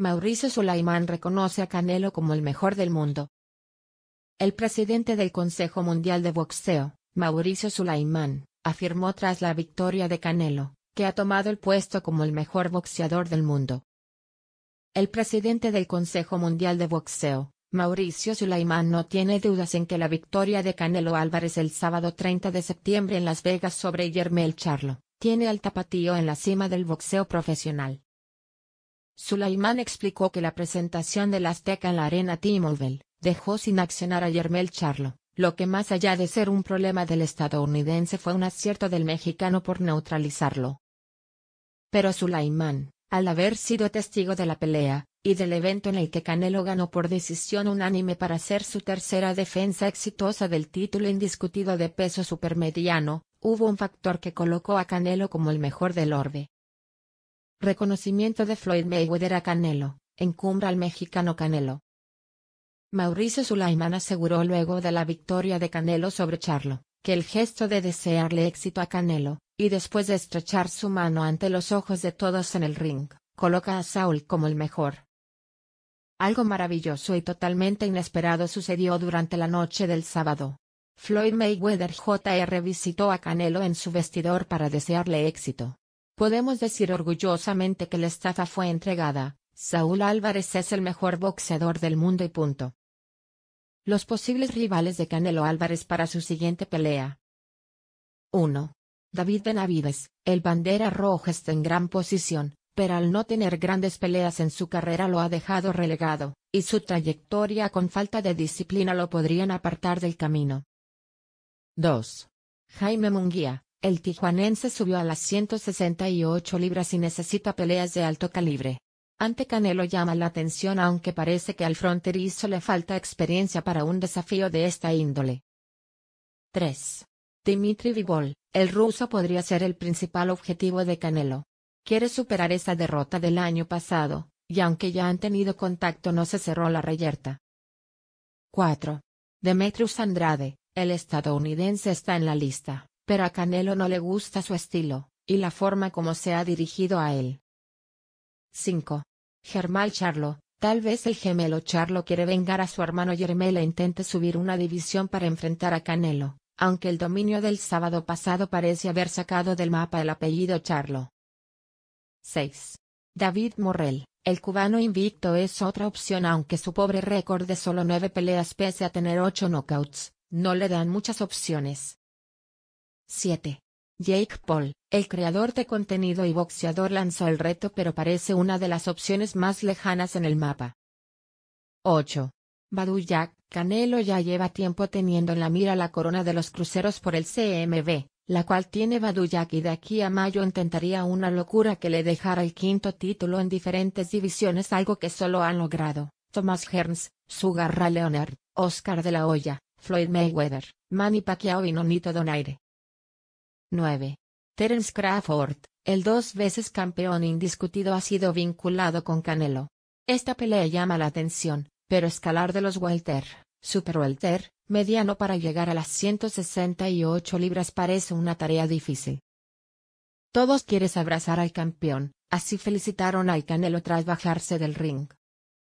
Mauricio Sulaimán reconoce a Canelo como el mejor del mundo. El presidente del Consejo Mundial de Boxeo, Mauricio Sulaimán, afirmó tras la victoria de Canelo, que ha tomado el puesto como el mejor boxeador del mundo. El presidente del Consejo Mundial de Boxeo, Mauricio Sulaimán no tiene dudas en que la victoria de Canelo Álvarez el sábado 30 de septiembre en Las Vegas sobre Yermel Charlo, tiene al tapatío en la cima del boxeo profesional. Sulaimán explicó que la presentación del Azteca en la arena T-Mobile dejó sin accionar a Yermel Charlo, lo que más allá de ser un problema del estadounidense fue un acierto del mexicano por neutralizarlo. Pero Sulaimán, al haber sido testigo de la pelea, y del evento en el que Canelo ganó por decisión unánime para ser su tercera defensa exitosa del título indiscutido de peso supermediano, hubo un factor que colocó a Canelo como el mejor del orbe, Reconocimiento de Floyd Mayweather a Canelo, encumbra al mexicano Canelo. Mauricio Sulaimán aseguró luego de la victoria de Canelo sobre Charlo, que el gesto de desearle éxito a Canelo, y después de estrechar su mano ante los ojos de todos en el ring, coloca a Saul como el mejor. Algo maravilloso y totalmente inesperado sucedió durante la noche del sábado. Floyd Mayweather Jr. visitó a Canelo en su vestidor para desearle éxito. Podemos decir orgullosamente que la estafa fue entregada, Saúl Álvarez es el mejor boxeador del mundo y punto. Los posibles rivales de Canelo Álvarez para su siguiente pelea. 1. David Benavides, el bandera roja está en gran posición, pero al no tener grandes peleas en su carrera lo ha dejado relegado, y su trayectoria con falta de disciplina lo podrían apartar del camino. 2. Jaime Munguía, el tijuanense subió a las 168 libras y necesita peleas de alto calibre. Ante Canelo llama la atención aunque parece que al fronterizo le falta experiencia para un desafío de esta índole. 3. Dimitri Vivol, el ruso podría ser el principal objetivo de Canelo. Quiere superar esa derrota del año pasado, y aunque ya han tenido contacto no se cerró la reyerta. 4. Demetrius Andrade, el estadounidense está en la lista pero a Canelo no le gusta su estilo, y la forma como se ha dirigido a él. 5. Germán Charlo, tal vez el gemelo Charlo quiere vengar a su hermano Yermel e intente subir una división para enfrentar a Canelo, aunque el dominio del sábado pasado parece haber sacado del mapa el apellido Charlo. 6. David Morrell, el cubano invicto es otra opción aunque su pobre récord de solo nueve peleas pese a tener ocho knockouts, no le dan muchas opciones. 7. Jake Paul, el creador de contenido y boxeador lanzó el reto pero parece una de las opciones más lejanas en el mapa. 8. Jack, Canelo ya lleva tiempo teniendo en la mira la corona de los cruceros por el CMB, la cual tiene Jack y de aquí a mayo intentaría una locura que le dejara el quinto título en diferentes divisiones algo que solo han logrado, Thomas Hearns, Sugar Ray Leonard, Oscar de la Hoya, Floyd Mayweather, Manny Pacquiao y Nonito Donaire. 9. Terence Crawford, el dos veces campeón indiscutido ha sido vinculado con Canelo. Esta pelea llama la atención, pero escalar de los welter, super welter, mediano para llegar a las 168 libras parece una tarea difícil. Todos quieres abrazar al campeón, así felicitaron al Canelo tras bajarse del ring.